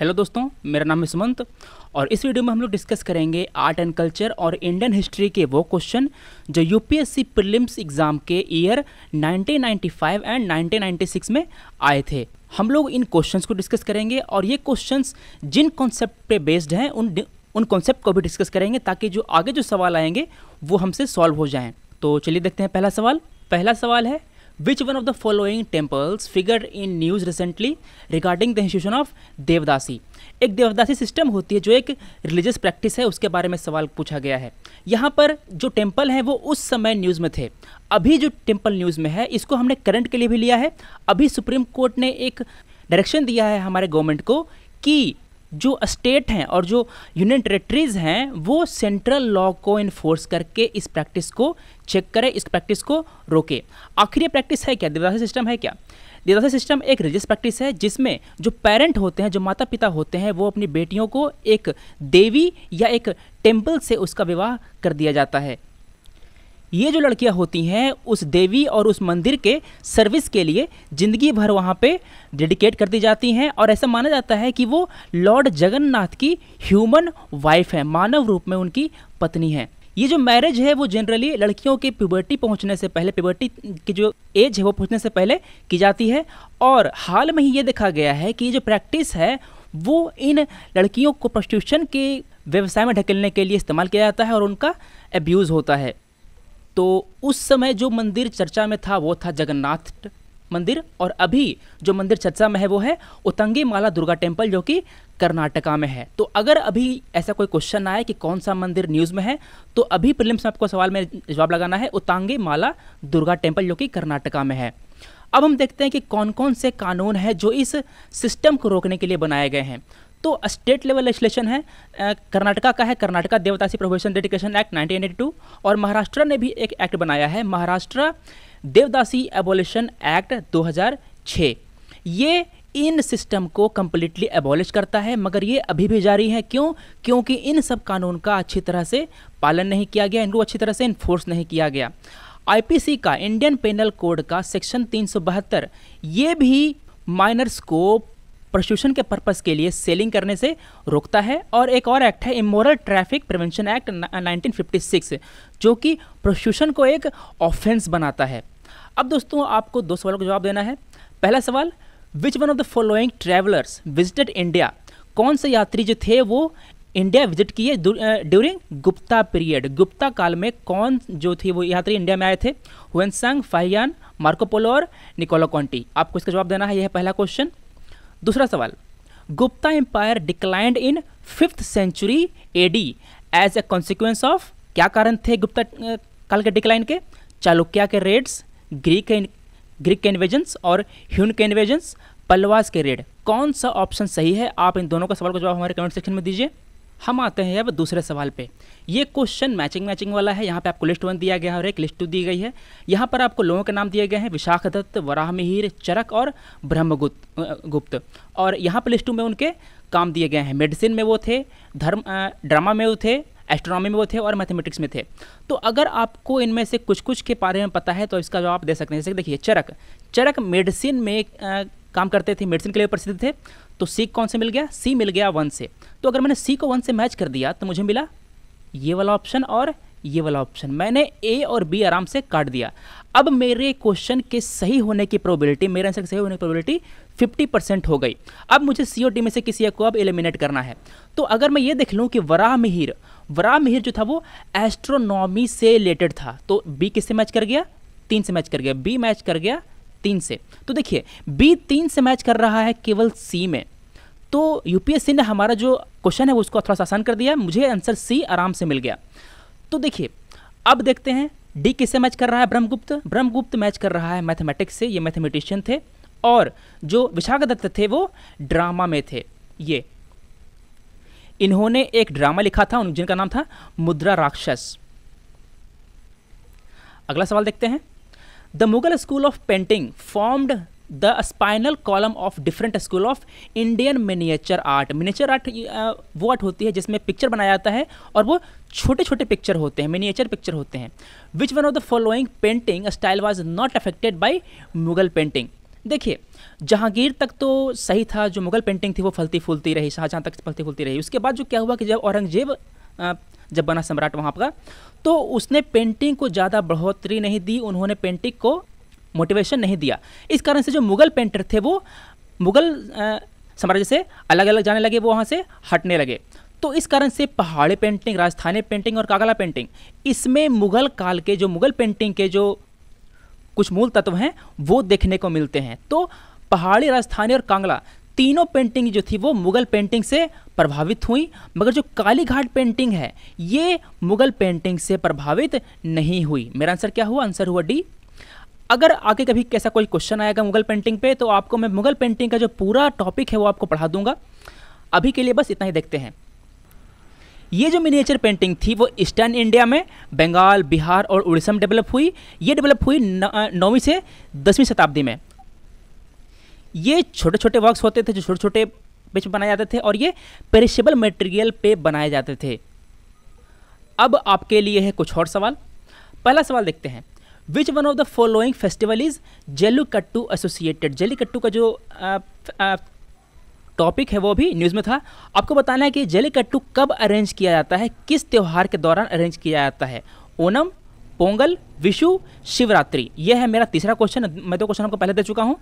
hello दोस्तों मेरा नाम है सुमंत और इस वीडियो में हम लोग डिस्कस करेंगे आर्ट एंड कल्चर और इंडियन हिस्ट्री के वो क्वेश्चन जो यूपीएससी प्रीलिम्स एग्ज़ाम के ईयर 1995 एंड 1996 में आए थे हम लोग इन क्वेश्चंस को डिस्कस करेंगे और ये क्वेश्चंस जिन कॉन्सेप्ट पे बेस्ड हैं उन उन कॉन्सेप्ट को भी डिस्कस करेंगे ताकि जो आगे जो सवाल आएंगे वो हमसे सॉल्व हो जाएँ तो चलिए देखते हैं पहला सवाल पहला सवाल है which one of the following temples figured in news recently regarding the institution of देवदासी एक देवदासी सिस्टम होती है जो एक रिलीजियस प्रैक्टिस है उसके बारे में सवाल पूछा गया है यहाँ पर जो टेम्पल हैं वो उस समय न्यूज़ में थे अभी जो टेम्पल न्यूज़ में है इसको हमने करंट के लिए भी लिया है अभी सुप्रीम कोर्ट ने एक डायरेक्शन दिया है हमारे गवर्नमेंट को कि जो स्टेट हैं और जो यूनियन टेरेटरीज हैं वो सेंट्रल लॉ को इन्फोर्स करके इस प्रैक्टिस को चेक करें इस प्रैक्टिस को रोके आखिर ये प्रैक्टिस है क्या दिवासी सिस्टम है क्या दिवासी सिस्टम एक रिलीजियस प्रैक्टिस है जिसमें जो पेरेंट होते हैं जो माता पिता होते हैं वो अपनी बेटियों को एक देवी या एक टेम्पल से उसका विवाह कर दिया जाता है ये जो लड़कियां होती हैं उस देवी और उस मंदिर के सर्विस के लिए ज़िंदगी भर वहाँ पे डेडिकेट कर दी जाती हैं और ऐसा माना जाता है कि वो लॉर्ड जगन्नाथ की ह्यूमन वाइफ है मानव रूप में उनकी पत्नी है ये जो मैरिज है वो जनरली लड़कियों के प्यूबर्टी पहुंचने से पहले प्यूबर्टी की जो एज है वो पहुंचने से पहले की जाती है और हाल में ही ये देखा गया है कि ये जो प्रैक्टिस है वो इन लड़कियों को प्रोस्टिट्यूशन के व्यवसाय में ढकेलने के लिए इस्तेमाल किया जाता है और उनका एब्यूज़ होता है तो उस समय जो मंदिर चर्चा में था वो था जगन्नाथ मंदिर और अभी जो मंदिर चर्चा में है वो है उतंगी माला दुर्गा टेम्पल जो कि कर्नाटका में है तो अगर अभी ऐसा कोई क्वेश्चन आए कि कौन सा मंदिर न्यूज़ में है तो अभी प्रिलिम्स में आपको सवाल में जवाब लगाना है उतांगे माला दुर्गा टेम्पल जो कि कर्नाटका में है अब हम देखते हैं कि कौन कौन से कानून हैं जो इस सिस्टम को रोकने के लिए बनाए गए हैं तो स्टेट लेवल लेजिस्लेशन है कर्नाटका का है Karnataka Devadasi provision dedication act nineteen और महाराष्ट्र ने भी एक एक्ट बनाया है महाराष्ट्र देवदासी एबोलिशन एक्ट 2006 ये इन सिस्टम को कम्प्लीटली एबॉलिश करता है मगर ये अभी भी जारी है क्यों क्योंकि इन सब कानून का अच्छी तरह से पालन नहीं किया गया इनको अच्छी तरह से इन्फोर्स नहीं किया गया आईपीसी का इंडियन पेनल कोड का सेक्शन तीन ये भी माइनर्स को प्रशूषण के पर्पज़ के लिए सेलिंग करने से रोकता है और एक और एक्ट है इमोरल ट्रैफिक प्रिवेंशन एक्ट 1956 जो कि प्रशूषण को एक ऑफेंस बनाता है अब दोस्तों आपको दो सवालों का जवाब देना है पहला सवाल which one of the following travellers visited India कौन से यात्री जो थे वो इंडिया विजिट किए during uh, Gupta period Gupta काल में कौन जो थे वो यात्री इंडिया में आए थे हुएसंग फाहियान मार्कोपोलो और निकोलो कॉन्टी आपको इसका जवाब देना है यह पहला क्वेश्चन दूसरा सवाल Gupta empire declined in fifth century AD as a consequence of क्या कारण थे गुप्ता काल के डिक्लाइन के चालुक्या के रेड्स ग्रीक ग्रीक के इन्वेजन्स और ह्यून के इन्वेजन्स पलवास के रेड कौन सा ऑप्शन सही है आप इन दोनों का सवाल का जवाब हमारे कमेंट सेक्शन में दीजिए हम आते हैं अब दूसरे सवाल पे ये क्वेश्चन मैचिंग मैचिंग वाला है यहाँ पे आपको लिस्ट वन दिया गया है और एक लिस्ट टू दी गई है यहाँ पर आपको लोगों के नाम दिए गए हैं विशाख दत्त वराह मिहिर चरक और ब्रह्मगुप्त गुप्त और यहाँ पर लिस्ट टू में उनके काम दिए गए हैं मेडिसिन में वो थे धर्म ड्रामा में वो थे एस्ट्रोनॉमी में वो थे और मैथमेटिक्स में थे तो अगर आपको इनमें से कुछ कुछ के बारे में पता है तो इसका जवाब दे सकते हैं जैसे देखिए चरक चरक मेडिसिन में काम करते थे मेडिसिन के लिए प्रसिद्ध थे तो सी कौन से मिल गया सी मिल गया वन से तो अगर मैंने सी को वन से मैच कर दिया तो मुझे मिला ये वाला ऑप्शन और ये वाला ऑप्शन मैंने ए और बी आराम से काट दिया अब मेरे क्वेश्चन के सही होने की प्रोबेबिलिटी मेरे आंसर के सही होने की प्रोबेबिलिटी 50 परसेंट हो गई अब मुझे सी और डी में से किसी एक को अब एलिमिनेट करना है तो अगर मैं ये देख लूँ कि वराह मिहिर वराह मिहिर जो था वो एस्ट्रोनॉमी से रिलेटेड था तो बी किससे मैच कर गया तीन से मैच कर गया बी मैच कर गया तीन से तो देखिए बी तीन से मैच कर रहा है केवल सी में तो यूपीएससी ने हमारा जो क्वेश्चन है वो उसको थोड़ा सा आसान कर दिया मुझे आंसर सी आराम से मिल गया तो देखिए अब देखते हैं डी किससे मैच कर रहा है ब्रह्मगुप्त ब्रह्मगुप्त मैच कर रहा है मैथमेटिक्स से ये मैथमेटिशियन थे और जो विशाखा दत्त थे वो ड्रामा में थे ये इन्होंने एक ड्रामा लिखा था जिनका नाम था मुद्रा राक्षस अगला सवाल देखते हैं the Mughal school of painting formed the spinal column of different school of Indian miniature art miniature art वो आर्ट होती है जिसमें पिक्चर बनाया जाता है और वो छोटे छोटे पिक्चर होते हैं मिनिएचर पिक्चर होते हैं which one of the following painting style was not affected by Mughal painting देखिए जहांगीर तक तो सही था जो मुगल पेंटिंग थी वो फलती फूलती रही शाहजहाँ तक फलती फूलती रही उसके बाद जो क्या हुआ कि जब औरंगजेब जब बना सम्राट वहाँ का तो उसने पेंटिंग को ज़्यादा बढ़ोतरी नहीं दी उन्होंने पेंटिंग को मोटिवेशन नहीं दिया इस कारण से जो मुग़ल पेंटर थे वो मुग़ल साम्राज्य से अलग अलग जाने लगे वो वहाँ से हटने लगे तो इस कारण से पहाड़ी पेंटिंग राजस्थानी पेंटिंग और कागला पेंटिंग इसमें मुग़ल काल के जो मुग़ल पेंटिंग के जो कुछ मूल तत्व हैं वो देखने को मिलते हैं तो पहाड़ी राजस्थानी और कांगला तीनों पेंटिंग जो थी वो मुगल पेंटिंग से प्रभावित हुई मगर जो काली पेंटिंग है ये मुगल पेंटिंग से प्रभावित नहीं हुई मेरा आंसर क्या हुआ आंसर हुआ डी अगर आगे कभी कैसा कोई क्वेश्चन आएगा मुगल पेंटिंग पे तो आपको मैं मुगल पेंटिंग का जो पूरा टॉपिक है वो आपको पढ़ा दूंगा अभी के लिए बस इतना ही देखते हैं ये जो मिनिएचर पेंटिंग थी वो ईस्टर्न इंडिया में बंगाल बिहार और उड़ीसा में डेवलप हुई ये डेवलप हुई नौवीं से दसवीं शताब्दी में ये छोटे छोटे वर्क्स होते थे जो छोटे छोटे में बनाए जाते थे और ये पेरिशेबल मटेरियल पे बनाए जाते थे अब आपके लिए है कुछ और सवाल पहला सवाल देखते हैं which one of the following festival is Jallikattu associated jelly कट्टू का जो टॉपिक है वो भी न्यूज़ में था आपको बताना है कि जेली कट्टू कब अरेंज किया जाता है किस त्यौहार के दौरान अरेंज किया जाता है ओनम पोंगल विशु शिवरात्रि यह है मेरा तीसरा क्वेश्चन मैं दो क्वेश्चन आपको पहले दे चुका हूँ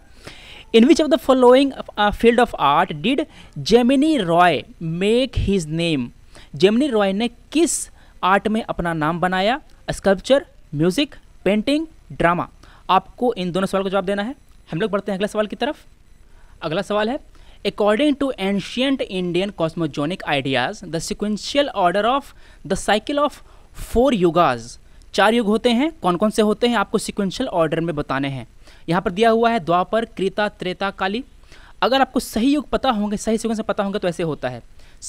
in which of the following field of art did Jamini Roy make his name Jamini Roy ने किस आर्ट में अपना नाम बनाया स्कल्पचर म्यूजिक पेंटिंग ड्रामा आपको इन दोनों सवाल का जवाब देना है हम लोग बढ़ते हैं अगले सवाल की तरफ अगला सवाल है according to ancient Indian cosmogonic ideas the sequential order of the cycle of four yugas चार युग होते हैं कौन कौन से होते हैं आपको सिक्वेंशियल ऑर्डर में बताने हैं यहाँ पर दिया हुआ है द्वापर क्रेता त्रेता काली अगर आपको सही युग पता होंगे सही युग से पता होंगे तो ऐसे होता है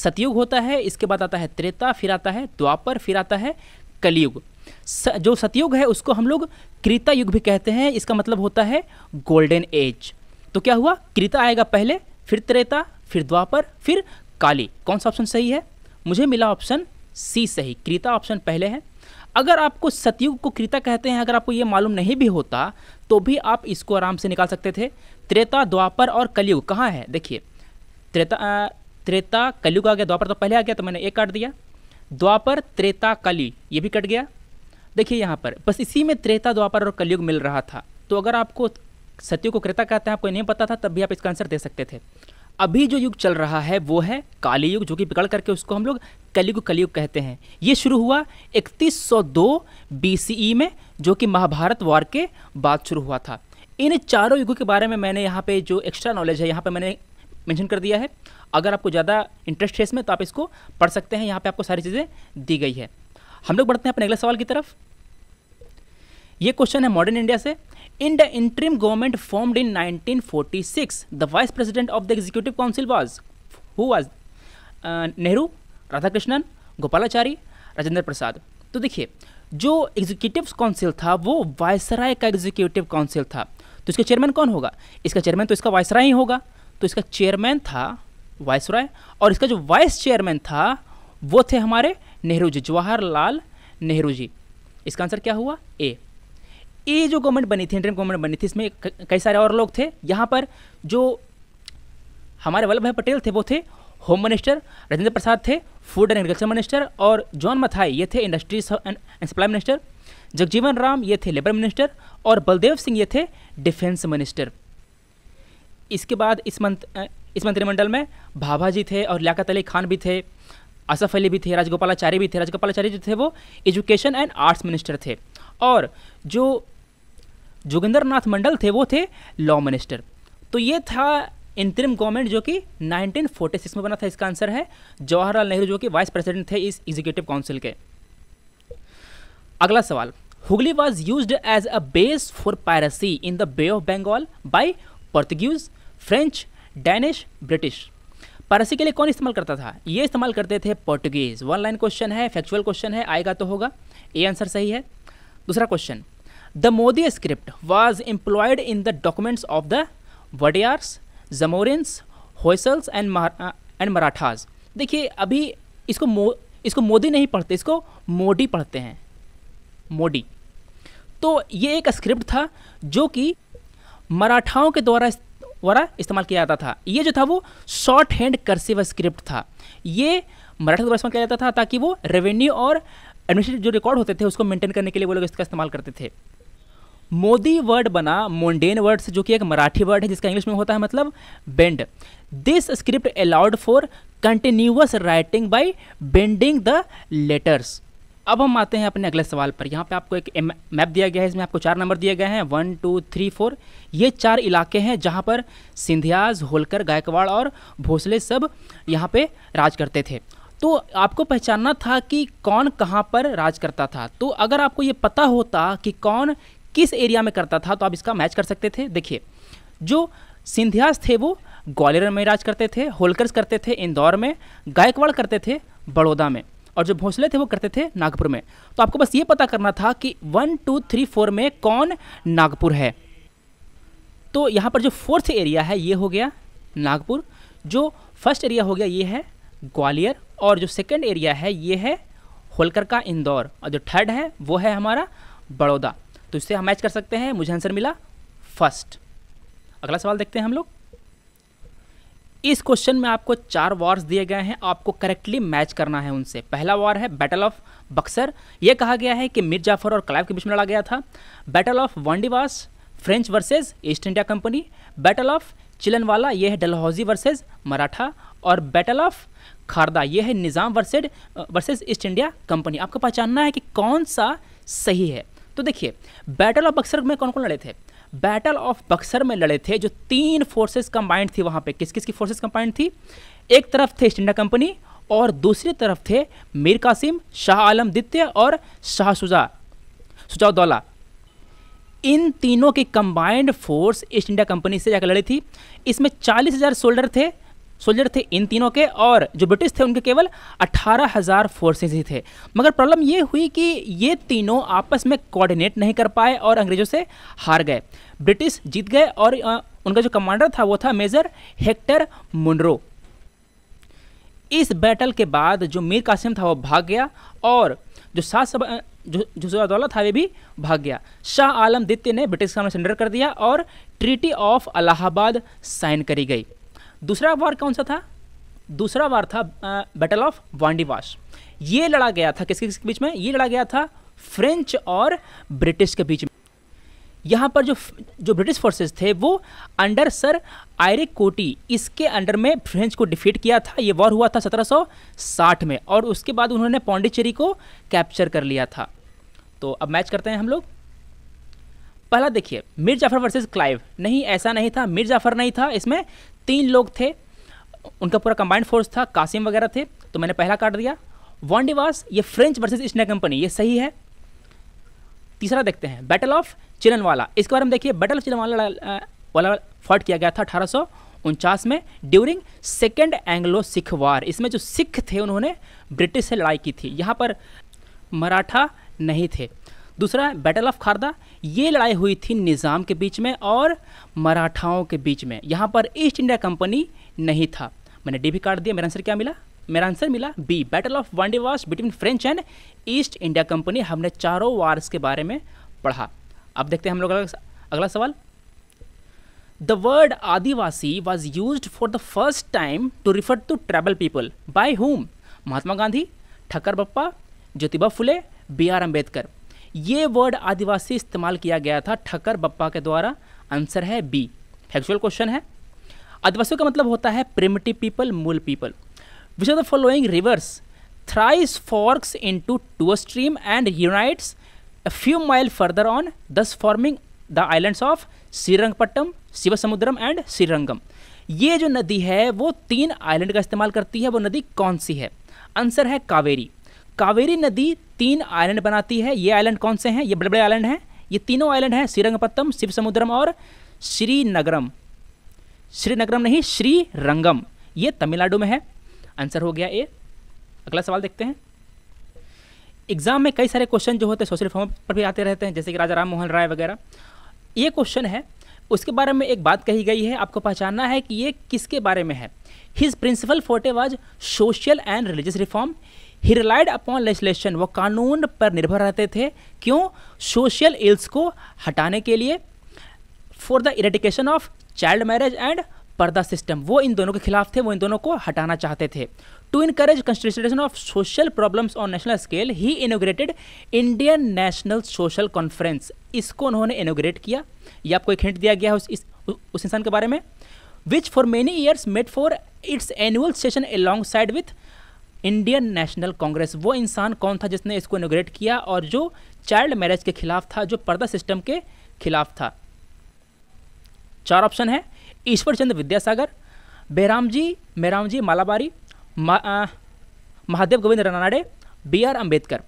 सतयुग होता है इसके बाद आता है त्रेता फिर आता है द्वापर फिर आता है कलयुग स, जो सतयुग है उसको हम लोग क्रीता युग भी कहते हैं इसका मतलब होता है गोल्डन एज तो क्या हुआ क्रीता आएगा पहले फिर त्रेता फिर द्वापर फिर काली कौन सा ऑप्शन सही है मुझे मिला ऑप्शन सी सही क्रीता ऑप्शन पहले है अगर आपको सतयुग को कृता कहते हैं अगर आपको ये मालूम नहीं भी होता तो भी आप इसको आराम से निकाल सकते थे त्रेता द्वापर और कलयुग कहाँ है देखिए त्रेता त्रेता कलयुग आ गया द्वापर तो पहले आ गया तो मैंने एक काट दिया द्वापर त्रेता कली ये भी कट गया देखिए यहाँ पर बस इसी में त्रेता द्वापर और कलयुग मिल रहा था तो अगर आपको सत्यु को क्रेता कहते हैं आपको नहीं पता था तब भी आप इसका आंसर दे सकते थे अभी जो युग चल रहा है वो है काली युग जो कि बिगड़ करके उसको हम लोग कलियुग कलियुग कहते हैं ये शुरू हुआ 3102 ई e में जो कि महाभारत वॉर के बाद शुरू हुआ था इन चारों युगों के बारे में मैंने यहाँ पे जो एक्स्ट्रा नॉलेज है यहाँ पे मैंने मेंशन कर दिया है अगर आपको ज़्यादा इंटरेस्ट है इसमें तो आप इसको पढ़ सकते हैं यहाँ पे आपको सारी चीज़ें दी गई है हम लोग बढ़ते हैं अपने अगले सवाल की तरफ ये क्वेश्चन है मॉडर्न इंडिया से in the interim government formed in 1946 the vice president of the executive council was who was Nehru Radhakrishnan Gopalachari Rajendra Prasad तो देखिए जो एग्जीक्यूटिव काउंसिल था वो वायसराय का एग्जीक्यूटिव काउंसिल था तो इसका चेयरमैन कौन होगा इसका चेयरमैन तो इसका वायसराय ही होगा तो इसका चेयरमैन था वायसराय और इसका जो वाइस चेयरमैन था वो थे हमारे नेहरू जी जवाहरलाल नेहरू जी इसका आंसर क्या हुआ ए ये जो गवर्नमेंट बनी थी इंटरम गवर्नमेंट बनी थी इसमें कई सारे और लोग थे यहाँ पर जो हमारे वल्लभ भाई पटेल थे वो थे होम मिनिस्टर राजेंद्र प्रसाद थे फूड एंड एग्रीकल्चर मिनिस्टर और जॉन मथाई ये थे industries and supply minister Jagjivan Ram ये थे लेबर मिनिस्टर और बलदेव सिंह ये थे डिफेंस मिनिस्टर इसके बाद इस मंत इस मंत्रिमंडल में भाभा जी थे और लियाकत अली खान भी थे आसफ अली भी थे राजगोपालाचार्य भी थे राजगोपालाचार्य जो थे वो एजुकेशन एंड आर्ट्स मिनिस्टर थे और जो जोगिंदर नाथ मंडल थे वो थे लॉ मिनिस्टर तो ये था इंतरिम गवर्नमेंट जो कि 1946 में बना था इसका आंसर है जवाहरलाल नेहरू जो कि वाइस प्रेसिडेंट थे इस एग्जीक्यूटिव काउंसिल के अगला सवाल Hooghly was used as a base for piracy in the bay of Bengal by Portuguese French Danish British piracy के लिए कौन इस्तेमाल करता था ये इस्तेमाल करते थे पोर्टुगीज वन लाइन क्वेश्चन है फैक्चुअल क्वेश्चन है आएगा तो होगा ये आंसर सही है दूसरा question the Modi script was employed in the documents of the Wodeyars Zamorins Hoysalas and and Marathas देखिए अभी इसको मो इसको मोदी नहीं पढ़ते इसको मोडी पढ़ते हैं मोडी तो ये एक स्क्रिप्ट था जो कि मराठाओं के द्वारा द्वारा इस्तेमाल किया जाता था ये जो था वो शॉर्ट हैंड कर्सिव स्क्रिप्ट था ये मराठा द्वारा इस्तेमाल किया जाता था ताकि वो रेवेन्यू और एडमिनिस्ट्रेटिव जो रिकॉर्ड होते थे उसको मेंटेन करने के लिए वो लोग इसका इस्तेमाल करते थे मोदी वर्ड बना मोंडेन वर्ड से जो कि एक मराठी वर्ड है जिसका इंग्लिश में होता है मतलब bend this script allowed for continuous writing by bending the letters अब हम आते हैं अपने अगले सवाल पर यहाँ पे आपको एक मैप दिया गया है इसमें आपको चार नंबर दिए गए हैं वन टू थ्री फोर ये चार इलाके हैं जहाँ पर सिंधियाज होलकर गायकवाड़ और भोसले सब यहाँ पे राज करते थे तो आपको पहचानना था कि कौन कहाँ पर राज करता था तो अगर आपको ये पता होता कि कौन किस एरिया में करता था तो आप इसका मैच कर सकते थे देखिए जो सिंधियास थे वो ग्वालियर में राज करते थे होलकर्स करते थे इंदौर में गायकवाड़ करते थे बड़ौदा में और जो भोसले थे वो करते थे नागपुर में तो आपको बस ये पता करना था कि वन टू थ्री फोर में कौन नागपुर है तो यहाँ पर जो फोर्थ एरिया है ये हो गया नागपुर जो फर्स्ट एरिया हो गया ये है ग्वालियर और जो सेकेंड एरिया है ये है होलकर का इंदौर और जो थर्ड है वो है हमारा बड़ौदा तो इससे हम मैच कर सकते हैं मुझे आंसर मिला फर्स्ट अगला सवाल देखते हैं हम लोग इस क्वेश्चन में आपको चार वॉर्स दिए गए हैं आपको करेक्टली मैच करना है उनसे पहला वॉर है बैटल ऑफ बक्सर यह कहा गया है कि मिर जाफर और कलाब के बीच में लड़ा गया था battle of Wandiwash French versus East India company battle of Chillianwala यह है डलहौजी वर्सेज मराठा और बैटल ऑफ खारदा ये है Nizam versed versus East India company आपको पहचानना है कि कौन सा सही है तो देखिए बैटल ऑफ बक्सर में कौन कौन लड़े थे बैटल ऑफ बक्सर में लड़े थे जो तीन फोर्सेस कंबाइंड थी वहाँ पे किस किस की फोर्सेस कंबाइंड थी एक तरफ थे ईस्ट इंडिया कंपनी और दूसरी तरफ थे मीर कासिम शाह आलम दित्य और शाह शुजा शुजाउद्दौला इन तीनों की combined force East India company से जाकर लड़ी थी इसमें चालीस हज़ार सोल्डर थे सोल्जर थे इन तीनों के और जो ब्रिटिश थे उनके केवल अट्ठारह हज़ार फोर्सेज ही थे मगर प्रॉब्लम ये हुई कि ये तीनों आपस में कोऑर्डिनेट नहीं कर पाए और अंग्रेज़ों से हार गए ब्रिटिश जीत गए और उनका जो कमांडर था वो था मेजर हेक्टर मुंडरो इस बैटल के बाद जो मीर कासिम था वो भाग गया और जो सात सभा जो जुजुआदौला था वे भी भाग गया शाह आलम द्वितीय ने ब्रिटिश का सरेंडर कर दिया और ट्रीटी ऑफ अलाहाबाद साइन करी गई दूसरा वार कौन सा था दूसरा वार था बैटल ऑफ वांडीवास ये लड़ा गया था किसके किसके बीच में ये लड़ा गया था फ्रेंच और ब्रिटिश के बीच में यहाँ पर जो जो ब्रिटिश फोर्सेस थे वो अंडर सर आयरे कोटी इसके अंडर में फ्रेंच को डिफीट किया था ये वॉर हुआ था 1760 में और उसके बाद उन्होंने पौंडीचेरी को कैप्चर कर लिया था तो अब मैच करते हैं हम लोग पहला देखिए मीर जाफर वर्सेस क्लाइव नहीं ऐसा नहीं था मीर जाफर नहीं था इसमें तीन लोग थे उनका पूरा कंबाइंड फोर्स था कासिम वगैरह थे तो मैंने पहला काट दिया वन डिवास ये फ्रेंच वर्सेज इंडिया कंपनी ये सही है तीसरा देखते हैं बैटल ऑफ चिरनवाला इसके बारे में देखिए बैटल ऑफ चिरनवाला वाला फॉट किया गया था अठारह उनचास में during second Anglo Sikh war इसमें जो सिख थे उन्होंने ब्रिटिश से लड़ाई की थी यहाँ पर मराठा नहीं थे दूसरा है बैटल ऑफ खारदा ये लड़ाई हुई थी निज़ाम के बीच में और मराठाओं के बीच में यहाँ पर ईस्ट इंडिया कंपनी नहीं था मैंने डी भी काट दिया मेरा आंसर क्या मिला मेरा आंसर मिला B battle of Wandiwash between French and East India company हमने चारों वार्स के बारे में पढ़ा अब देखते हैं हम लोग अगला सवाल the word adivasi was used for the first time to refer to tribal people by whom Mahatma Gandhi Thakkar Bappa Jyotiba Phule B R Ambedkar ये वर्ड आदिवासी इस्तेमाल किया गया था ठकर बप्पा के द्वारा आंसर है बी फैक्चुअल क्वेश्चन है आदिवासियों का मतलब होता है प्रिमिटिव पीपल मूल people which are the following rivers thrice in two two stream and unites a few mile further on thus forming the islands of Srirangapattam Sivasamudram and Srirangam ये जो नदी है वो तीन आइलैंड का इस्तेमाल करती है वो नदी कौन सी है आंसर है कावेरी कावेरी नदी तीन आइलैंड बनाती है ये आइलैंड कौन से हैं ये बड़े बड़े आइलैंड हैं ये तीनों आइलैंड हैं श्रीरंगपत्तम शिव समुद्रम और श्रीनगरम श्रीनगरम नहीं श्री रंगम ये तमिलनाडु में है आंसर हो गया ए अगला सवाल देखते हैं एग्जाम में कई सारे क्वेश्चन जो होते हैं सोशल फॉर्म पर भी आते रहते हैं जैसे कि राजा राम मोहन राय वगैरह ये क्वेश्चन है उसके बारे में एक बात कही गई है आपको पहचानना है कि ये किसके बारे में है his principal forte was social and religious reform he relied upon legislation वो कानून पर निर्भर रहते थे क्यों सोशल इल्स को हटाने के लिए for the eradication of child marriage and purdah system वो इन दोनों के खिलाफ थे वो इन दोनों को हटाना चाहते थे to encourage constitution of social problems on national scale he inaugurated Indian national social conference इसको उन्होंने इनोग्रेट किया या आपको एक हिंट दिया गया है उस इस, उस इंसान के बारे में which for many years made for its annual session alongside with Indian national congress वो इंसान कौन था जिसने इसको इनोग्रेट किया और जो चाइल्ड मैरिज के खिलाफ था जो पर्दा सिस्टम के खिलाफ था चार ऑप्शन है ईश्वर चंद्र विद्यासागर मेराम जी मालाबारी मा, महादेव गोविंद रनाडे बी आर अम्बेडकर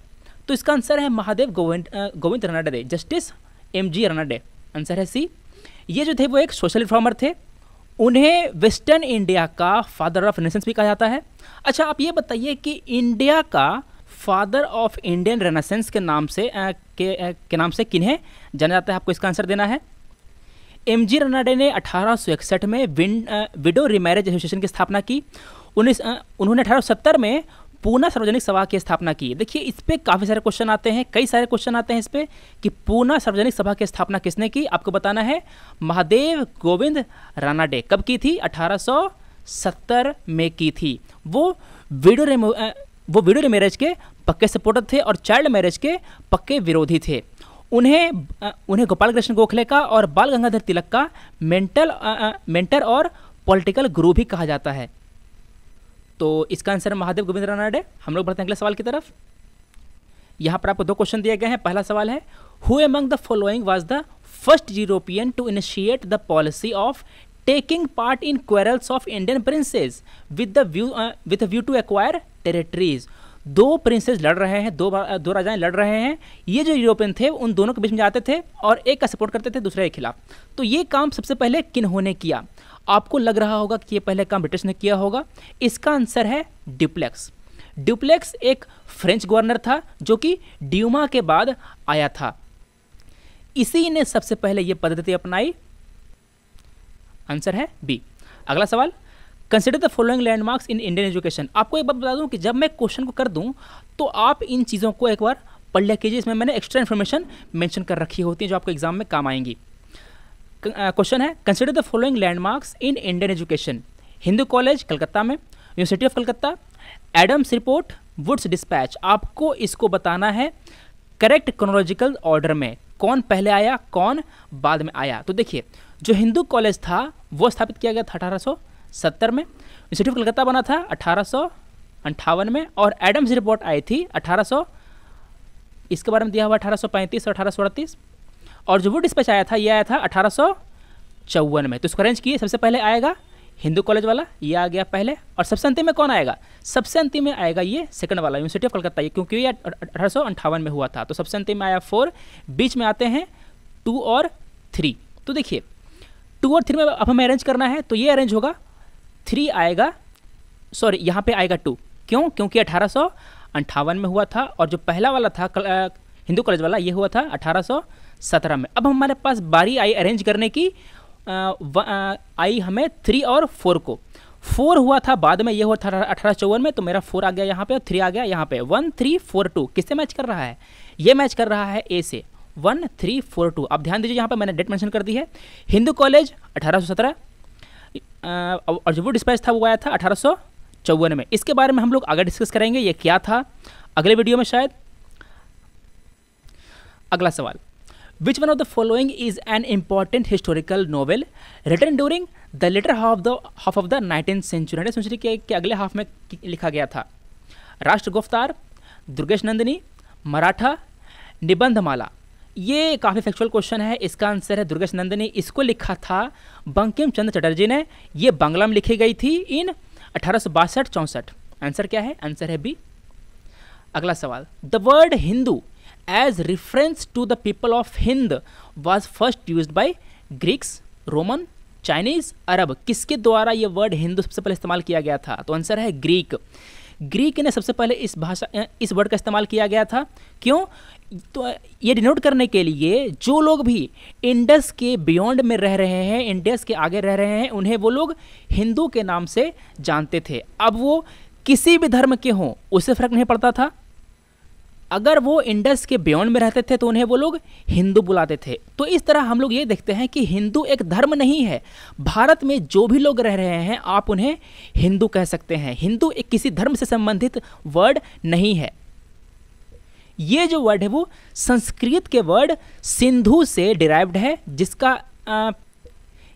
तो इसका आंसर है Mahadev Govind Govind Ranade justice M G Ranade answer है सी ये जो थे वो एक सोशल रिफॉर्मर थे उन्हें वेस्टर्न इंडिया का फादर ऑफ रेनेसेंस भी कहा जाता है अच्छा आप ये बताइए कि इंडिया का फादर ऑफ इंडियन रेनेसेंस के नाम से आ, के, आ, के नाम से किन्हें जाना जाता है आपको इसका आंसर देना है एम जी रनाडे ने अठारह में विन, विडो रिमैरिज एसोसिएशन की स्थापना की उन्नीस उन्होंने अठारह में पूना सार्वजनिक सभा की स्थापना की देखिए इस पर काफ़ी सारे क्वेश्चन आते हैं कई सारे क्वेश्चन आते हैं इस पर कि पूना सार्वजनिक सभा की स्थापना किसने की आपको बताना है महादेव गोविंद रानाडे कब की थी 1870 में की थी वो वीडियो रिमो वो वीडियो मैरिज के पक्के सपोर्टर थे और चाइल्ड मैरिज के पक्के विरोधी थे उन्हें उन्हें गोपाल कृष्ण गोखले का और बाल गंगाधर तिलक का मेंटल मेंटर और पॉलिटिकल गुरु भी कहा जाता है तो इसका आंसर महादेव गोविंद रानाडे हम लोग बढ़ते हैं अगले सवाल की तरफ यहाँ पर आपको दो क्वेश्चन दिए गए हैं पहला सवाल है who among the following was the first European to initiate the policy of taking part in quarrels of Indian princes with the view with view to acquire territories दो प्रिंसेस लड़ रहे हैं दो दो राजाएं लड़ रहे हैं ये जो यूरोपियन थे उन दोनों के बीच में जाते थे और एक का सपोर्ट करते थे दूसरे के खिलाफ तो ये काम सबसे पहले किन्होंने किया आपको लग रहा होगा कि ये पहले काम ब्रिटिश ने किया होगा इसका आंसर है डिप्लेक्स डिप्लेक्स एक फ्रेंच गवर्नर था जो कि ड्यूमा के बाद आया था इसी ने सबसे पहले यह पद्धति अपनाई आंसर है बी अगला सवाल consider the following landmarks in Indian education आपको एक बात बता दूं कि जब मैं क्वेश्चन को कर दूं तो आप इन चीज़ों को एक बार पढ़ लिया कीजिए इसमें मैंने एक्स्ट्रा इन्फॉर्मेशन मेंशन कर रखी होती है जो आपको एग्जाम में काम आएंगी क्वेश्चन है consider the following landmarks in Indian education Hindu college Calcutta में university of Calcutta Adam's report Wood's despatch आपको इसको बताना है करेक्ट क्रोनोलॉजिकल ऑर्डर में कौन पहले आया कौन बाद में आया तो देखिए जो हिंदू कॉलेज था वो स्थापित किया गया था अठारह में यूनिवर्सिटी ऑफ कलकत्ता बना था अठारह में और एडम्स रिपोर्ट आई थी अठारह इसके बारे में दिया हुआ अठारह सौ पैंतीस और अठारह सौ अड़तीस और जो वो डिस्पैच आया था ये आया था अठारह में तो इसको अरेंज किए सबसे पहले आएगा हिंदू कॉलेज वाला ये आ गया पहले और सबसे अंतिम में कौन आएगा सबसे अंतिम में आएगा ये सेकंड वाला यूनिवर्सिटी ऑफ कलकत्ता ये क्योंकि ये अठारह में हुआ था तो सबसे अंतिम में आया फोर बीच में आते हैं टू और थ्री तो देखिए टू और थ्री में अब हमें अरेंज करना है तो ये अरेंज होगा थ्री आएगा सॉरी यहाँ पे आएगा टू क्यों क्योंकि अठारह में हुआ था और जो पहला वाला था हिंदू कॉलेज वाला ये हुआ था अठारह में अब हमारे पास बारी आई अरेंज करने की आई हमें थ्री और फोर को फोर हुआ था बाद में ये हुआ था अठारह चौवन में तो मेरा फोर आ गया यहाँ पे और थ्री आ गया यहाँ पे वन थ्री फोर टू किससे मैच कर रहा है ये मैच कर रहा है ए से वन थ्री फोर टू आप ध्यान दीजिए यहाँ पे मैंने डेट मेंशन कर दी है हिंदू कॉलेज अठारह सौ सत्रह और जो डिस्पैच था वो आया था अठारह सौ चौवन में इसके बारे में हम लोग आगे डिस्कस करेंगे ये क्या था अगले वीडियो में शायद अगला सवाल which one of the following is an important historical novel written during the latter half the half of the nineteen century nineteen century के, के अगले हाफ में लिखा गया था राष्ट्र गुफ्तार दुर्गेश नंदिनी मराठा निबंधमाला ये काफ़ी फैक्चुअल क्वेश्चन है इसका आंसर है दुर्गेश नंदिनी इसको लिखा था बंकिम चंद्र चटर्जी ने ये बांग्ला में लिखी गई थी इन अठारह सौ बासठ आंसर क्या है आंसर है बी अगला सवाल the word Hindu as reference to the people of Hind was first used by Greeks, Roman, Chinese Arab किसके द्वारा ये वर्ड हिंदू सबसे पहले इस्तेमाल किया गया था तो आंसर है ग्रीक ग्रीक ने सबसे पहले इस भाषा इस वर्ड का इस्तेमाल किया गया था क्यों तो ये डिनोट करने के लिए जो लोग भी इंडस के बियॉन्ड में रह रहे हैं इंडस के आगे रह रहे हैं उन्हें वो लोग हिंदू के नाम से जानते थे अब वो किसी भी धर्म के हों उससे फ़र्क नहीं पड़ता था अगर वो इंडस के बियॉन्ड में रहते थे तो उन्हें वो लोग हिंदू बुलाते थे तो इस तरह हम लोग ये देखते हैं कि हिंदू एक धर्म नहीं है भारत में जो भी लोग रह रहे हैं आप उन्हें हिंदू कह सकते हैं हिंदू एक किसी धर्म से संबंधित वर्ड नहीं है ये जो वर्ड है वो संस्कृत के वर्ड सिंधु से डिराइव्ड है जिसका आ,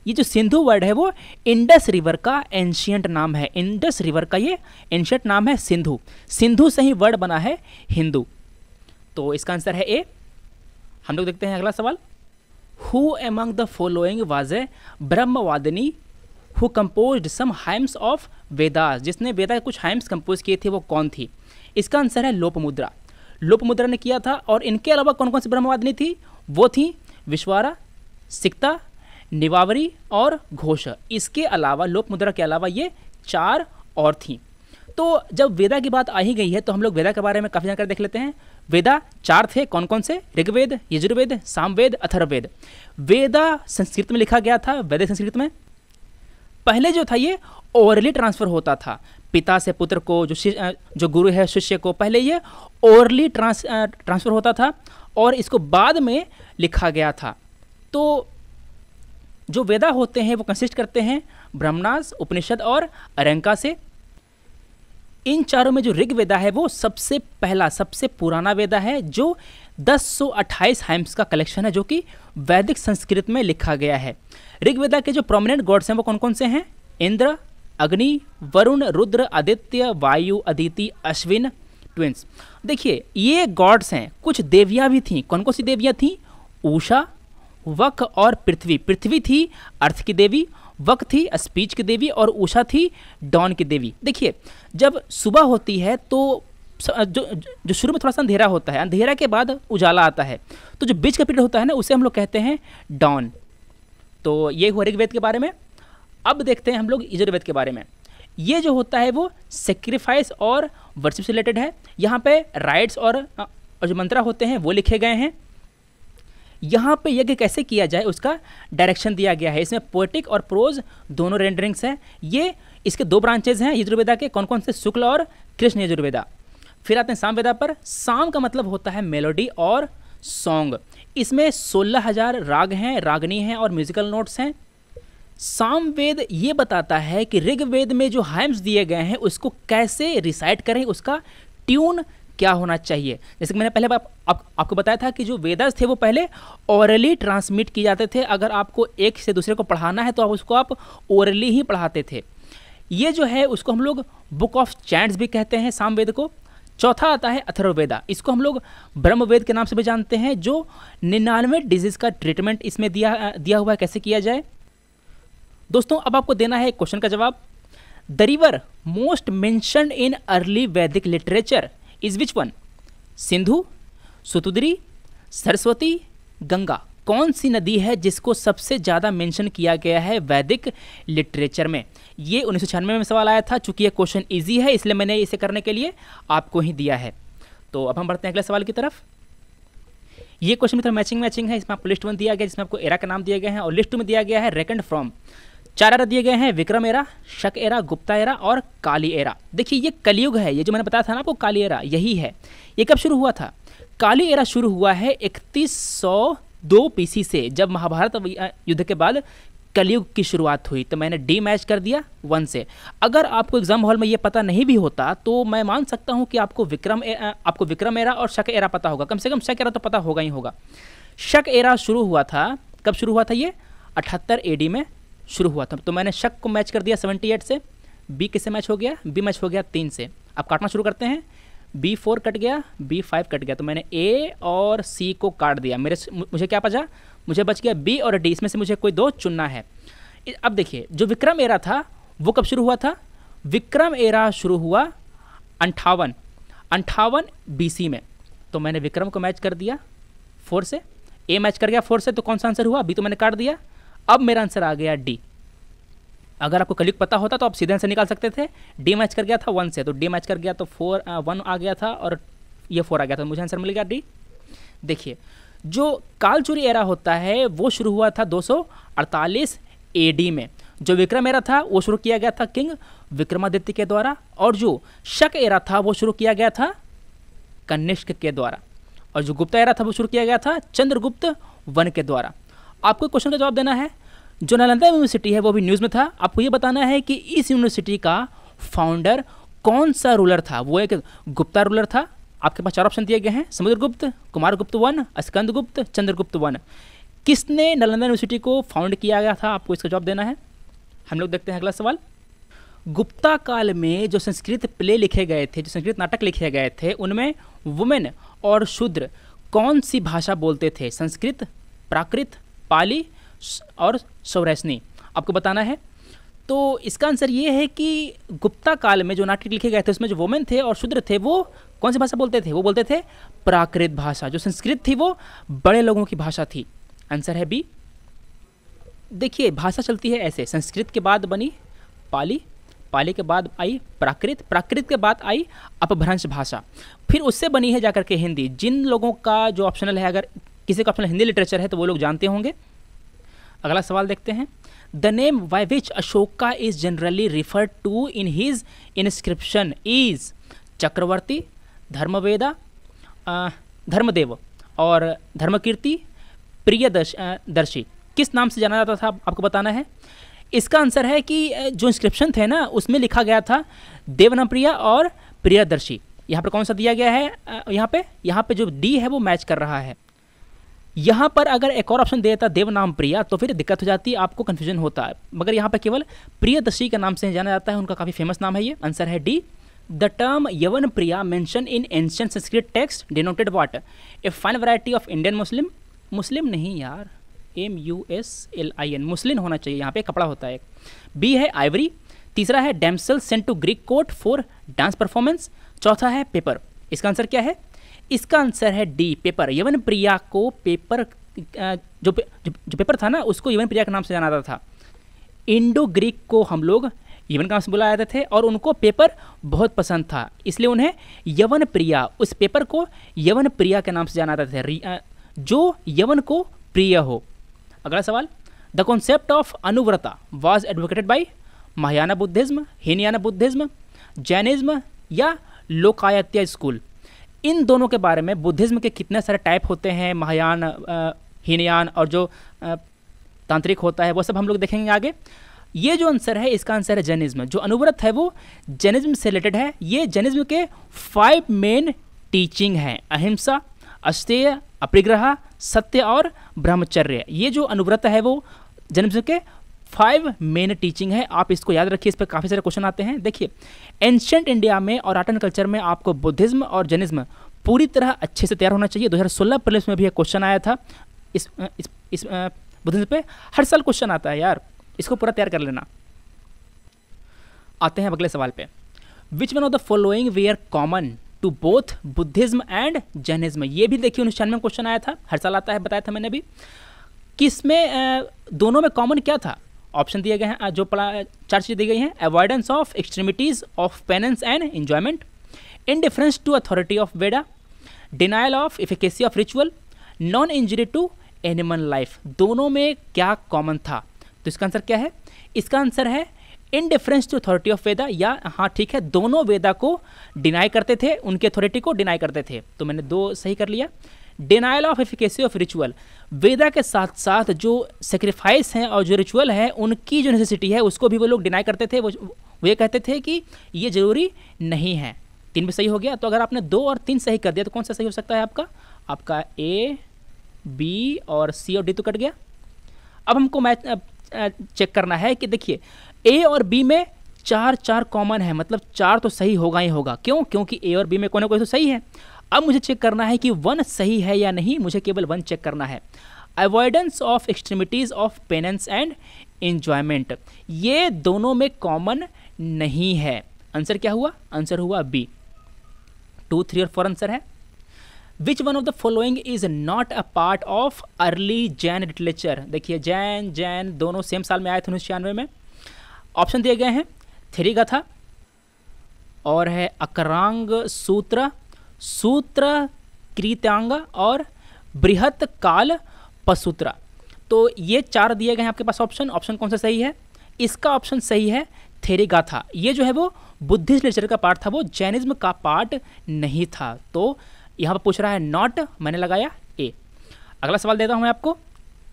ये जो सिंधु वर्ड है वो इंडस रिवर का एंशियंट नाम है इंडस रिवर का ये एंशियंट नाम है सिंधु सिंधु से ही वर्ड बना है हिंदू तो इसका आंसर है ए हम लोग देखते हैं अगला सवाल who among the following was a brahmavadini who composed some hymns of Vedas जिसने वेदा के कुछ हाइम्स कंपोज किए थे वो कौन थी इसका आंसर है लोपमुद्रा लोपमुद्रा ने किया था और इनके अलावा कौन कौन सी ब्रह्मवादिनी थी वो थी विश्वारा सिक्ता निवावरी और घोष इसके अलावा लोपमुद्रा के अलावा ये चार और थी तो जब वेदा की बात आ ही गई है तो हम लोग वेदा के बारे में काफ़ी जानकारी देख लेते हैं वेदा चार थे कौन कौन से ऋग्वेद यजुर्वेद सामवेद अथर्ववेद वेदा संस्कृत में लिखा गया था वेद संस्कृत में पहले जो था ये ओरली ट्रांसफ़र होता था पिता से पुत्र को जो जो गुरु है शिष्य को पहले ये ओरली ट्रांस ट्रांसफ़र होता था और इसको बाद में लिखा गया था तो जो वेदा होते हैं वो कंसिस्ट करते हैं ब्रह्मनास उपनिषद और अरंका से इन चारों में जो ऋग वेदा है वो सबसे पहला सबसे पुराना वेदा है जो 1028 हाइम्स का कलेक्शन है जो कि वैदिक संस्कृत में लिखा गया है ऋग वेदा के जो प्रोमिनेंट गॉड्स हैं वो कौन कौन से हैं इंद्र अग्नि वरुण रुद्र आदित्य वायु अदिति अश्विन ट्विंस देखिए ये गॉड्स हैं कुछ देवियाँ भी थीं कौन कौन सी देवियाँ थीं ऊषा वक और पृथ्वी पृथ्वी थी अर्थ की देवी वक थी स्पीच की देवी और उषा थी डॉन की देवी देखिए जब सुबह होती है तो जो जो शुरू में थोड़ा सा अंधेरा होता है अंधेरा के बाद उजाला आता है तो जो बीच का पीरियड होता है ना उसे हम लोग कहते हैं डॉन तो ये हुआ ऋग्वेद के बारे में अब देखते हैं हम लोग यजुर्वेद के बारे में ये जो होता है वो सेक्रीफाइस और वर्शिप से रिलेटेड है यहाँ पे राइट्स और, जो मंत्रा होते हैं वो लिखे गए हैं यहाँ पे यज्ञ कैसे किया जाए उसका डायरेक्शन दिया गया है इसमें पोएटिक और प्रोज दोनों रेंडरिंग्स हैं ये इसके दो ब्रांचेज हैं यजुर्वेदा के कौन कौन से शुक्ल और कृष्ण यजुर्वेदा फिर आते हैं सामवेदा पर साम का मतलब होता है मेलोडी और सॉन्ग इसमें सोलह हजार राग हैं रागनी हैं और म्यूजिकल नोट्स हैं सामवेद ये बताता है कि ऋग्वेद में जो हाइम्स दिए गए हैं उसको कैसे रिसाइट करें उसका ट्यून क्या होना चाहिए जैसे कि मैंने पहले आप, आप, आपको बताया था कि जो वेदर्स थे वो पहले ओरली ट्रांसमिट किए जाते थे अगर आपको एक से दूसरे को पढ़ाना है तो आप उसको आप ओरली ही पढ़ाते थे ये जो है उसको हम लोग बुक ऑफ चैंट्स भी कहते हैं सामवेद को चौथा आता है अथर्ववेदा इसको हम लोग ब्रह्मवेद के नाम से भी जानते हैं जो निन्यानवे डिजीज़ का ट्रीटमेंट इसमें दिया दिया हुआ है कैसे किया जाए दोस्तों अब आपको देना है क्वेश्चन का जवाब the river most mentioned in early Vedic literature is which one Sindhu Sutudri Saraswati Ganga कौन सी नदी है जिसको सबसे ज़्यादा मेंशन किया गया है वैदिक लिटरेचर में ये उन्नीस में सवाल आया था चूंकि ये क्वेश्चन ईजी है इसलिए मैंने इसे करने के लिए आपको ही दिया है तो अब हम बढ़ते हैं अगले सवाल की तरफ ये क्वेश्चन मित्र मैचिंग मैचिंग है इसमें आपको लिस्ट वन दिया गया जिसमें आपको एरा का नाम दिया गया है और लिस्ट में दिया गया है रेकेंड फ्रॉम चार एरा दिए गए हैं Vikram era Shaka era Gupta era और काली एरा देखिए ये कलयुग है ये जो मैंने बताया था ना आपको काली एरा यही है ये कब शुरू हुआ था काली एरा शुरू हुआ है इकतीस सौ दो पीसी से जब महाभारत युद्ध के बाद कलयुग की शुरुआत हुई तो मैंने डी मैच कर दिया वन से अगर आपको एग्जाम हॉल में ये पता नहीं भी होता तो मैं मान सकता हूँ कि आपको विक्रम ए, आपको विक्रम एरा और शक एरा पता होगा कम से कम शक एरा तो पता होगा ही होगा शक एरा शुरू हुआ था कब शुरू हुआ था ये अठहत्तर ए में शुरू हुआ था तो मैंने शक को मैच कर दिया सेवेंटी एट से बी किससे मैच हो गया बी मैच हो गया तीन से अब काटना शुरू करते हैं बी फोर कट गया बी फाइव कट गया तो मैंने ए और सी को काट दिया मेरे मुझे क्या बचा मुझे बच गया बी और डी इसमें से मुझे कोई दो चुनना है अब देखिए जो विक्रम एरा था वो कब शुरू हुआ था विक्रम एरा शुरू हुआ अंठावन अंठावन बी में तो मैंने विक्रम को मैच कर दिया फोर से ए मैच कर गया फोर से तो कौन सा आंसर हुआ बी तो मैंने काट दिया अब मेरा आंसर आ गया डी अगर आपको कलयुग पता होता तो आप सीधे आंसर निकाल सकते थे डी मैच कर गया था वन से तो डी मैच कर गया तो फोर वन आ गया था और ये फोर आ गया था तो मुझे आंसर मिल गया डी देखिए जो कालचुरी एरा होता है वो शुरू हुआ था 248 सौ में जो विक्रम एरा था वो शुरू किया गया था किंग विक्रमादित्य के द्वारा और जो शक एरा था वो शुरू किया गया था कनिष्क के द्वारा और जो गुप्ता एरा था वो शुरू किया गया था चंद्रगुप्त वन के द्वारा आपको क्वेश्चन का जवाब देना है जो नालंदा यूनिवर्सिटी है वो भी न्यूज़ में था आपको ये बताना है कि इस यूनिवर्सिटी का फाउंडर कौन सा रूलर था वो एक गुप्ता रूलर था आपके पास चार ऑप्शन दिए गए हैं समुद्रगुप्त कुमारगुप्त वन स्कंदगुप्त चंद्रगुप्त वन किसने नालंदा यूनिवर्सिटी को फाउंड किया गया था आपको इसका जवाब देना है हम लोग देखते हैं अगला सवाल गुप्ता काल में जो संस्कृत प्ले लिखे गए थे जो संस्कृत नाटक लिखे गए थे उनमें वुमेन और शूद्र कौन सी भाषा बोलते थे संस्कृत प्राकृत पाली और सौरैसनी आपको बताना है तो इसका आंसर ये है कि गुप्ता काल में जो नाटक लिखे गए थे उसमें जो वोमेन थे और शूद्र थे वो कौन सी भाषा बोलते थे वो बोलते थे प्राकृत भाषा जो संस्कृत थी वो बड़े लोगों की भाषा थी आंसर है बी देखिए भाषा चलती है ऐसे संस्कृत के बाद बनी पाली पाली के बाद आई प्राकृत प्राकृत के बाद आई अपभ्रंश भाषा फिर उससे बनी है जाकर के हिंदी जिन लोगों का जो ऑप्शनल है अगर किसी का अपना हिंदी लिटरेचर है तो वो लोग जानते होंगे अगला सवाल देखते हैं the name by which Ashoka is generally referred to in his inscription is Chakravarti Dharmaveda Dharmadev और धर्मकीर्ति दर्शी uh, किस नाम से जाना जाता था आपको बताना है इसका आंसर है कि uh, जो इंस्क्रिप्शन थे ना उसमें लिखा गया था देवनप्रिया और प्रियदर्शी यहाँ पर कौन सा दिया गया है uh, यहाँ पे यहाँ पे जो डी है वो मैच कर रहा है यहाँ पर अगर एक और ऑप्शन दे देता नाम प्रिया तो फिर दिक्कत हो जाती है आपको कन्फ्यूजन होता है मगर यहाँ पर केवल प्रियदशी के नाम से जाना जाता है उनका काफ़ी फेमस नाम है ये आंसर है D the term Yavanapriya mention in ancient Sanskrit text denoted what a fine variety of Indian Muslim Muslim नहीं यार M U S L I N muslin होना चाहिए यहाँ पे कपड़ा होता है बी है आइवरी तीसरा है damsel sent to Greek court for dance performance चौथा है पेपर इसका आंसर क्या है इसका आंसर है डी पेपर यवन प्रिया को पेपर जो पे, जो, पेपर था ना उसको यवन प्रिया के नाम से जाना जाता था इंडो ग्रीक को हम लोग यवन का नाम से बुलाया जाते थे और उनको पेपर बहुत पसंद था इसलिए उन्हें यवन प्रिया उस पेपर को यवन प्रिया के नाम से जाना जाता था जो यवन को प्रिय हो अगला सवाल the concept of anuvrata was advocated by Mahayana Buddhism Hinayana Buddhism Jainism या लोकायत्य स्कूल इन दोनों के बारे में बुद्धिज़्म के कितने सारे टाइप होते हैं महायान हीनयान और जो तांत्रिक होता है वो सब हम लोग देखेंगे आगे ये जो आंसर है इसका आंसर है जैनिज्म जो अनुव्रत है वो जैनिज्म से रिलेटेड है ये जैनिज्म के फाइव मेन टीचिंग हैं अहिंसा अस्तेय अपरिग्रह सत्य और ब्रह्मचर्य ये जो अनुव्रत है वो जैनिज्म के फाइव मेन टीचिंग है आप इसको याद रखिए इस पर काफ़ी सारे क्वेश्चन आते हैं देखिए एंशंट इंडिया में और आर्ट एंड कल्चर में आपको बुद्धिज्म और जैनिज्म पूरी तरह अच्छे से तैयार होना चाहिए 2016 प्रिलिम्स में भी एक क्वेश्चन आया था इस इस, इस बुद्धिज्म पे हर साल क्वेश्चन आता है यार इसको पूरा तैयार कर लेना आते हैं अगले सवाल पे which one of the following we are common to both Buddhism and Jainism ये भी देखिए उन्नीस छियानवे क्वेश्चन आया था हर साल आता है बताया था मैंने भी किस में दोनों में कॉमन क्या था ऑप्शन दिए गए हैं जो चार चीज़ें दी गई हैं avoidance of extremities of penance and enjoyment indifference to authority of Veda denial of efficacy of ritual non injury to animal life दोनों में क्या कॉमन था तो इसका आंसर क्या है इसका आंसर है indifference to authority of Veda या हाँ ठीक है दोनों वेदा को डिनाई करते थे उनके अथॉरिटी को डिनाई करते थे तो मैंने दो सही कर लिया denial of efficacy of ritual Veda के साथ साथ जो सेक्रीफाइस हैं और जो रिचुअल हैं उनकी जो नेसेसिटी है उसको भी वो लोग डिनाई करते थे वो ये कहते थे कि ये ज़रूरी नहीं है तीन भी सही हो गया तो अगर आपने दो और तीन सही कर दिया तो कौन सा सही हो सकता है आपका आपका ए बी और सी और डी तो कट गया अब हमको मैच चेक करना है कि देखिए ए और बी में चार चार कॉमन है मतलब चार तो सही होगा ही होगा क्यों क्योंकि ए और बी में कोई ना कोई तो सही है अब मुझे चेक करना है कि वन सही है या नहीं मुझे केवल वन चेक करना है avoidance of extremities of penance and enjoyment ये दोनों में कॉमन नहीं है आंसर क्या हुआ आंसर हुआ बी टू थ्री और फोर आंसर है which one of the following is not a part of early Jain literature देखिए जैन जैन दोनों सेम साल में आए थे उन्नीस छियानवे में ऑप्शन दिए गए हैं थ्री गथा और है अकरांग सूत्र सूत्र कृत्यांग और बृहत काल पसूत्रा तो ये चार दिए गए हैं आपके पास ऑप्शन ऑप्शन कौन सा सही है इसका ऑप्शन सही है गाथा ये जो है वो बुद्धिस्ट लिटरेचर का पार्ट था वो जैनिज्म का पार्ट नहीं था तो यहाँ पर पूछ रहा है नॉट मैंने लगाया ए अगला सवाल देता हूँ मैं आपको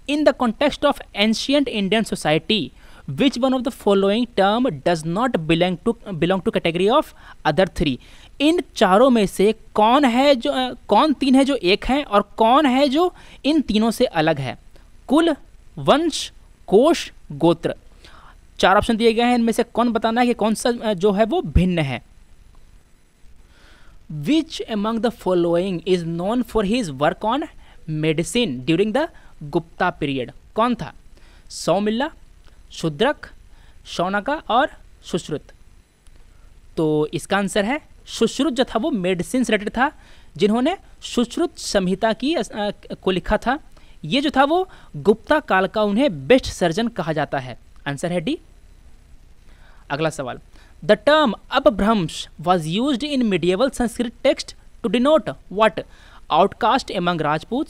in the context of ancient Indian society which one of the following term does not belong to belong to category of other three इन चारों में से कौन है जो कौन तीन है जो एक है और कौन है जो इन तीनों से अलग है कुल वंश कोश गोत्र चार ऑप्शन दिए गए हैं इनमें से कौन बताना है कि कौन सा जो है वो भिन्न है which among the following is known for his work on medicine during the Gupta period कौन था सौमिल्ला शुद्रक शौनका और सुश्रुत तो इसका आंसर है सुश्रुत जो था वो मेडिसिन रिलेटेड था जिन्होंने सुश्रुत संहिता की को लिखा था ये जो था वो गुप्ता काल का उन्हें बेस्ट सर्जन कहा जाता है आंसर है डी अगला सवाल the term Apabhramsa was used in medieval Sanskrit text to denote what outcaste among Rajput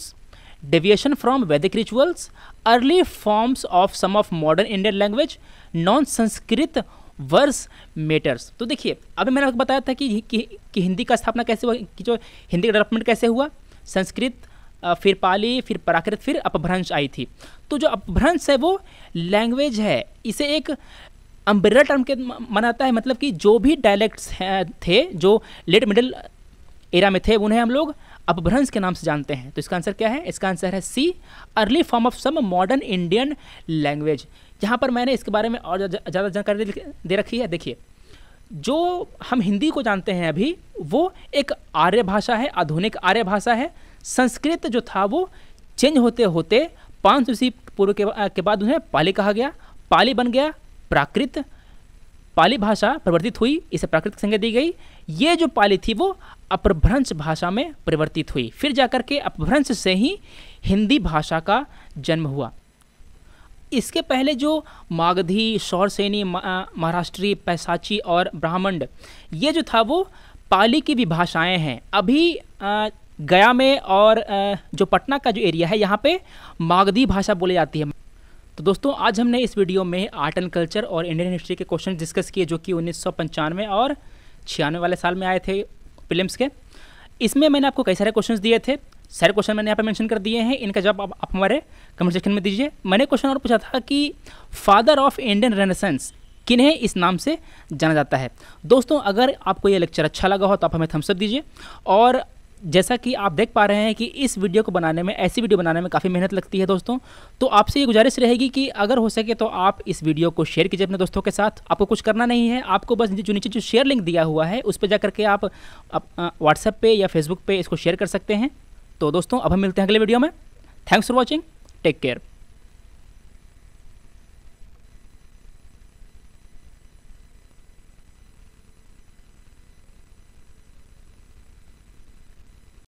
deviation from Vedic rituals, early forms of some of modern Indian language, non-Sanskrit verse metres तो देखिए अभी मैंने आपको बताया था कि, कि, कि हिंदी का स्थापना कैसे हुआ कि जो हिंदी का डेवलपमेंट कैसे हुआ संस्कृत फिर पाली फिर प्राकृत फिर अपभ्रंश आई थी तो जो अपभ्रंश है वो लैंग्वेज है इसे एक अम्ब्रेला टर्म के मनाता है मतलब कि जो भी डायलैक्ट्स थे जो लेट मिडल एरा में थे उन्हें हम लोग अपभ्रंश के नाम से जानते हैं तो इसका आंसर क्या है इसका आंसर है C early form of some modern Indian language यहाँ पर मैंने इसके बारे में और ज़्यादा जानकारी दे रखी है देखिए जो हम हिंदी को जानते हैं अभी वो एक आर्य भाषा है आधुनिक आर्य भाषा है संस्कृत जो था वो चेंज होते होते पाँच सौ पूर्व के, के बाद उन्हें पाली कहा गया पाली बन गया प्राकृत पाली भाषा परिवर्तित हुई इसे प्राकृतिक संज्ञा दी गई ये जो पाली थी वो अपभ्रंश भाषा में परिवर्तित हुई फिर जाकर के अपभ्रंश से ही हिंदी भाषा का जन्म हुआ इसके पहले जो मागधी शौरसेनी महाराष्ट्रीय पैसाची और ब्राह्मण्ड ये जो था वो पाली की भी भाषाएँ हैं अभी आ, गया में और जो पटना का जो एरिया है यहाँ पे मागधी भाषा बोली जाती है तो दोस्तों आज हमने इस वीडियो में आर्ट एंड कल्चर और इंडियन हिस्ट्री के क्वेश्चन डिस्कस किए जो कि उन्नीस और छियानवे वाले साल में आए थे प्रिलिम्स के इसमें मैंने आपको कई सारे क्वेश्चंस दिए थे सारे क्वेश्चन मैंने यहाँ पे मेंशन कर दिए हैं इनका जवाब आप, आप हमारे कमेंट सेक्शन में दीजिए मैंने क्वेश्चन और पूछा था कि फादर ऑफ इंडियन रेनेसेंस किन्हें इस नाम से जाना जाता है दोस्तों अगर आपको ये लेक्चर अच्छा लगा हो तो आप हमें थम्सअप दीजिए और जैसा कि आप देख पा रहे हैं कि इस वीडियो को बनाने में ऐसी वीडियो बनाने में काफ़ी मेहनत लगती है दोस्तों तो आपसे ये गुजारिश रहेगी कि अगर हो सके तो आप इस वीडियो को शेयर कीजिए अपने दोस्तों के साथ आपको कुछ करना नहीं है आपको बस जो नीचे जो शेयर लिंक दिया हुआ है उस पर जा करके आप व्हाट्सएप पर या फेसबुक पर इसको शेयर कर सकते हैं तो दोस्तों अब हम मिलते हैं अगले वीडियो में thanks for watching take care